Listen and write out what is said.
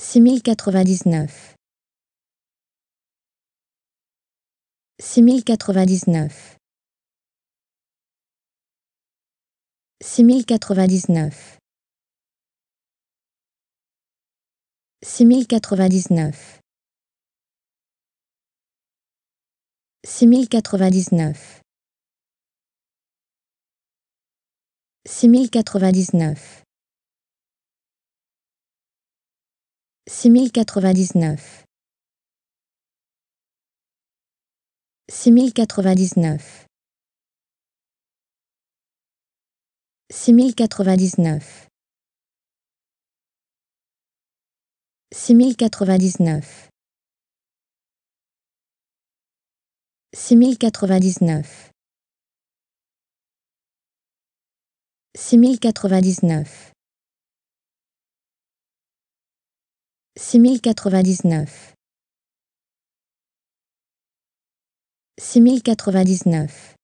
6099 6099 6099 6099 6099 6099 6099 6099 6099 6099 6099 6099 6099 6099